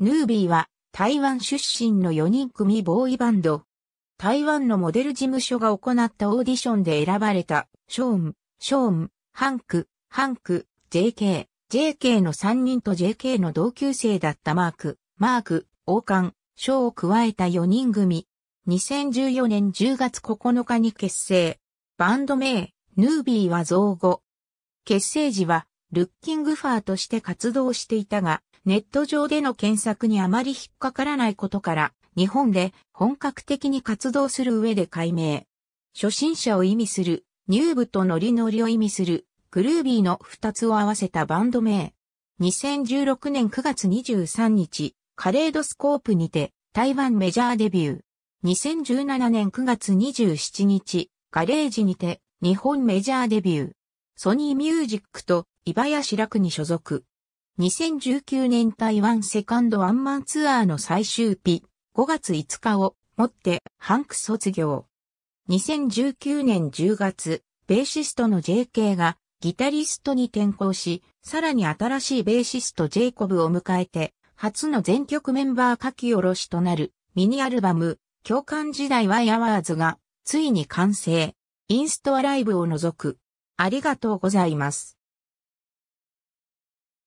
ヌービーは台湾出身の4人組ボーイバンド。台湾のモデル事務所が行ったオーディションで選ばれた、ショーン、ショーン、ハンク、ハンク、JK、JK の3人と JK の同級生だったマーク、マーク、王冠、ショーを加えた4人組。2014年10月9日に結成。バンド名、ヌービーは造語。結成時はルッキングファーとして活動していたが、ネット上での検索にあまり引っかからないことから、日本で本格的に活動する上で解明。初心者を意味する、ニューブとノリノリを意味する、グルービーの2つを合わせたバンド名。2016年9月23日、カレードスコープにて台湾メジャーデビュー。2017年9月27日、ガレージにて日本メジャーデビュー。ソニーミュージックとイバヤシラクに所属。2019年台湾セカンドワンマンツアーの最終日、5月5日をもってハンク卒業。2019年10月、ベーシストの JK がギタリストに転向し、さらに新しいベーシストジェイコブを迎えて、初の全曲メンバー書き下ろしとなるミニアルバム、共感時代はアワーズが、ついに完成。インストアライブを除くありがとうございます。